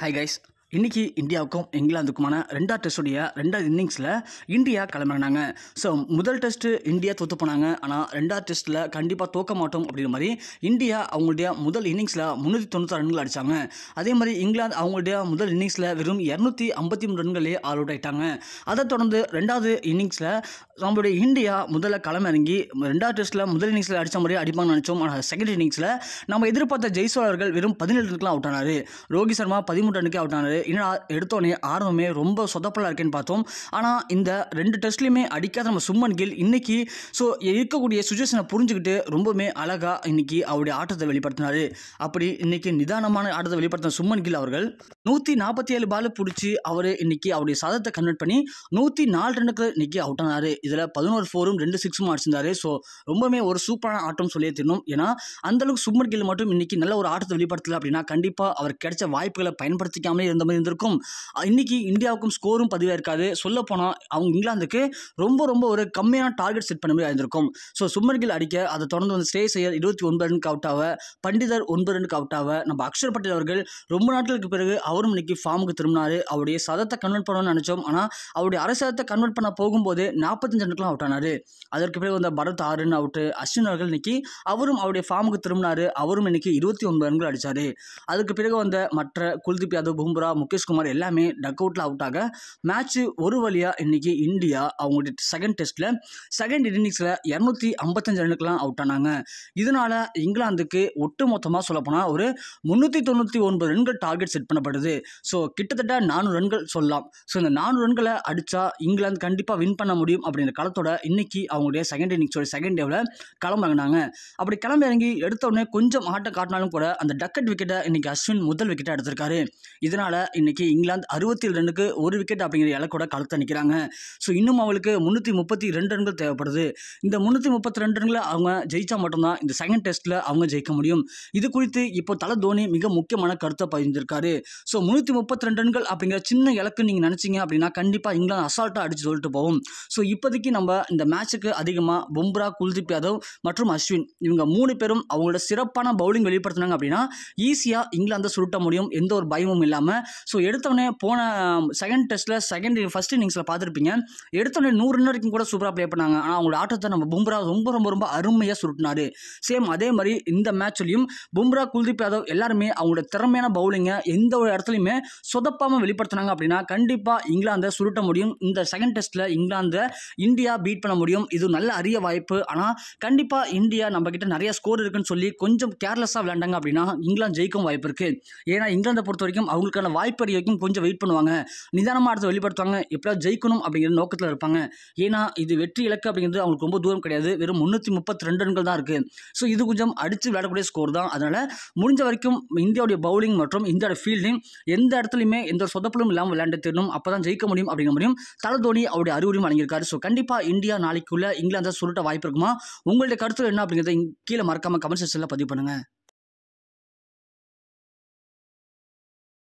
Hi guys. இன்றைக்கி இந்தியாவுக்கும் இங்கிலாந்துக்குமான ரெண்டாவது டெஸ்ட்டுடைய ரெண்டாவது இன்னிங்ஸில் இந்தியா கிளம்பினாங்க ஸோ முதல் டெஸ்ட்டு இந்தியா தோற்று போனாங்க ஆனால் ரெண்டாவது டெஸ்ட்டில் கண்டிப்பாக தோக்க மாட்டோம் அப்படிங்கிற மாதிரி இந்தியா அவங்களுடைய முதல் இன்னிங்ஸில் முந்நூற்றி தொண்ணூற்றி ரன்கள் அடித்தாங்க அதே மாதிரி இங்கிலாந்து அவங்களுடைய முதல் இன்னிங்ஸில் வெறும் இரநூத்தி ஐம்பத்தி மூணு ரன்களே ஆல் அவுட் ஆகிட்டாங்க அதை தொடர்ந்து ரெண்டாவது இன்னிங்ஸில் நம்மளுடைய இந்தியா முதல்ல களம் இறங்கி ரெண்டாவது டெஸ்ட்டில் முதல் இன்னிங்ஸில் அடித்த மாதிரி அடிப்பாங்கன்னு நினச்சோம் ஆனால் செகண்ட் இன்னிங்ஸில் நம்ம எதிர்பார்த்த ஜெய்சோலர்கள் வெறும் பதினேழு ரன்களாக அவுட் ஆனார் ரோஹித் சர்மா பதிமூன்று ரனுக்கு அவுட் ஆனார் என்னடா எடுத்தோடனே ஆர்வமே ரொம்ப சொதப்பலாக இருக்கேன்னு பார்த்தோம் ஆனால் இந்த ரெண்டு டெஸ்ட்லேயுமே அடிக்காத நம்ம சும்மன் கில் இன்றைக்கி ஸோ இருக்கக்கூடிய சுச்சுவேஷனை புரிஞ்சுக்கிட்டு ரொம்பவுமே அழகாக இன்றைக்கி அவருடைய ஆட்டத்தை வெளிப்படுத்தினார் அப்படி இன்றைக்கி நிதானமான ஆட்டத்தை வெளிப்படுத்தின சும்மன் கில் அவர்கள் நூற்றி நாற்பத்தி ஏழு பால் பிடிச்சி அவர் இன்றைக்கி அவருடைய சாதத்தை கன்வெர்ட் பண்ணி நூற்றி நாலு ரன்னுக்கு இன்றைக்கி அவுட் ஆனார் இதில் பதினோரு ஃபோரும் ரெண்டு சிக்ஸும் அடிச்சிருந்தாரு ஸோ ரொம்பவுமே ஒரு சூப்பரான ஆட்டம் சொல்லியே தரணும் ஏன்னா அளவுக்கு சுப்மன் கில் மட்டும் இன்றைக்கி நல்ல ஒரு ஆட்டத்தை வெளிப்படுத்தலை அப்படின்னா கண்டிப்பாக அவர் கிடைச்ச வாய்ப்புகளை பயன்படுத்திக்காமலே இருந்த மாதிரி இருந்திருக்கும் இன்றைக்கி இந்தியாவுக்கும் ஸ்கோரும் பதிவாக இருக்காது சொல்ல போனால் அவங்க இங்கிலாந்துக்கு ரொம்ப ரொம்ப ஒரு கம்மியான டார்கெட் செட் பண்ண மாதிரி இருந்திருக்கும் ஸோ சுப்மன் கில் அடிக்க அதை தொடர்ந்து வந்து ஸ்ரே செய்யர் இருபத்தி ஒன்பது ரனுக்கு அவுட் ஆக பண்டிதர் ஒன்பது ரனுக்கு அவுட் ஆக நம்ம அக்ஷர் பட்டேல் அவர்கள் ரொம்ப நாட்களுக்கு பிறகு அவரும் இன்னைக்கு ஃபார்முக்கு திரும்பினார் அவருடைய சதத்தை கன்வெர்ட் பண்ணணும்னு நினச்சோம் ஆனால் அவருடைய அரசதத்தை கன்வெர்ட் பண்ண போகும்போது நாற்பத்தஞ்சு ரன்னுக்குலாம் அவுட் ஆனார் அதற்கு பிறகு வந்த பரத் ஆறுன்னு அவுட்டு அஸ்வின் அவர்கள் இன்னைக்கு அவரும் அவருடைய ஃபார்முக்கு திரும்பினார் அவரும் இன்னைக்கு இருபத்தி ஒன்பது ரன்கள் அடித்தார் அதுக்கு பிறகு வந்த மற்ற குல்தீப் யாதவ் பும்ரா முகேஷ்குமார் எல்லாமே டக் அவுட்டில் அவுட் ஆக மேட்ச்சு ஒரு வழியாக இன்றைக்கி இந்தியா அவங்களுடைய செகண்ட் டெஸ்ட்டில் செகண்ட் இன்னிங்ஸில் இரநூத்தி ஐம்பத்தஞ்சு ரன்னுக்கெலாம் அவுட் ஆனாங்க இதனால் இங்கிலாந்துக்கு ஒட்டு மொத்தமாக சொல்லப்போனால் ஒரு முந்நூற்றி தொண்ணூற்றி ஒன்பது ரன்கள் டார்கெட் செட் பண்ணப்படுது போகுது ஸோ கிட்டத்தட்ட நானூறு ரன்கள் சொல்லலாம் ஸோ இந்த நானூறு ரன்களை அடித்தா இங்கிலாந்து கண்டிப்பாக வின் பண்ண முடியும் அப்படிங்கிற களத்தோட இன்னைக்கு அவங்களுடைய செகண்ட் இன்னிங்ஸோட செகண்ட் டேவில் கிளம்புறாங்க அப்படி கிளம்பி இறங்கி எடுத்த உடனே கொஞ்சம் ஆட்டம் காட்டினாலும் கூட அந்த டக்கெட் விக்கெட்டை இன்றைக்கி அஸ்வின் முதல் விக்கெட்டை எடுத்திருக்காரு இதனால் இன்றைக்கி இங்கிலாந்து அறுபத்தி ரன்னுக்கு ஒரு விக்கெட் அப்படிங்கிற இலக்கோட களத்தை நிற்கிறாங்க ஸோ இன்னும் அவளுக்கு முந்நூற்றி முப்பத்தி ரெண்டு ரன்கள் தேவைப்படுது இந்த முந்நூற்றி முப்பத்தி ரெண்டு ரன்களை அவங்க ஜெயித்தா மட்டும்தான் இந்த செகண்ட் டெஸ்ட்டில் அவங்க ஜெயிக்க முடியும் இது குறித்து இப்போ தலை தோனி மிக முக்கியமான கருத்தை பதிந்திருக்காரு ஸோ ஸோ முந்நூற்றி முப்பத்தி ரெண்டு ரன்கள் அப்படிங்கிற சின்ன இலக்கு நீங்கள் நினச்சிங்க அப்படின்னா கண்டிப்பாக இங்கிலாந்து அசால்ட்டாக அடிச்சு சொல்லிட்டு போகும் ஸோ இப்போதைக்கு நம்ம இந்த மேட்சுக்கு அதிகமாக பும்ரா குல்தீப் யாதவ் மற்றும் அஸ்வின் இவங்க மூணு பேரும் அவங்களோட சிறப்பான பவுலிங் வெளிப்படுத்தினாங்க அப்படின்னா ஈஸியாக இங்கிலாந்தை சுருட்ட முடியும் எந்த ஒரு பயமும் இல்லாமல் ஸோ எடுத்தவொடனே போன செகண்ட் um, டெஸ்ட்டில் செகண்ட் ஃபஸ்ட் இன்னிங்ஸில் பார்த்துருப்பீங்க எடுத்தோடனே நூறு ரன் வரைக்கும் கூட சூப்பராக ப்ளே பண்ணாங்க ஆனால் அவங்களோட ஆட்டத்தை நம்ம பும்ரா ரொம்ப ரொம்ப ரொம்ப அருமையாக சுருட்டினார் சேம் அதே மாதிரி இந்த மேட்ச்லையும் பும்ரா குல்தீப் யாதவ் எல்லாருமே அவங்களோட திறமையான பவுலிங்கை எந்த ஒரு இடத்துல இடத்துலையுமே சொதப்பாமல் வெளிப்படுத்தினாங்க அப்படின்னா கண்டிப்பாக இங்கிலாந்தை சுருட்ட முடியும் இந்த செகண்ட் டெஸ்ட்டில் இங்கிலாந்தை இந்தியா பீட் பண்ண முடியும் இது நல்ல அரிய வாய்ப்பு ஆனால் கண்டிப்பாக இந்தியா நம்ம கிட்ட நிறைய ஸ்கோர் இருக்குன்னு சொல்லி கொஞ்சம் கேர்லெஸ்ஸாக விளையாண்டாங்க அப்படின்னா இங்கிலாந்து ஜெயிக்கும் வாய்ப்பு இருக்குது ஏன்னா இங்கிலாந்தை பொறுத்த வரைக்கும் அவங்களுக்கான வாய்ப்பு வரைக்கும் கொஞ்சம் வெயிட் பண்ணுவாங்க நிதானமாக அடுத்து வெளிப்படுத்துவாங்க எப்படியாவது ஜெயிக்கணும் அப்படிங்கிற நோக்கத்தில் இருப்பாங்க ஏன்னா இது வெற்றி இலக்கு அப்படிங்கிறது அவங்களுக்கு ரொம்ப தூரம் கிடையாது வெறும் முந்நூற்றி முப்பத்தி ரெண்டு ரன்கள் தான் இருக்குது ஸோ இது கொஞ்சம் அடித்து விளையாடக்கூடிய ஸ்கோர் தான் அதனால் முடிஞ்ச வரைக்கும் இந்தியாவுடைய பவுலிங் மற்றும் இந்தியாவோட ஃபீல்டிங் எந்த இடத்துலையுமே எந்த ஒரு இல்லாமல் விளையாண்டு தெரியணும் அப்போ தான் ஜெயிக்க முடியும் அப்படிங்கிற முடியும் தலை தோனி அவருடைய அறிவுரையும் வழங்கியிருக்காரு ஸோ கண்டிப்பாக இந்தியா நாளைக்குள்ளே இங்கிலாந்து சுருட்ட வாய்ப்பு இருக்குமா உங்களுடைய கருத்து என்ன அப்படிங்கிறத கீழே மறக்காமல் கமெண்ட் செக்ஷனில் பதிவு பண்ணுங்கள்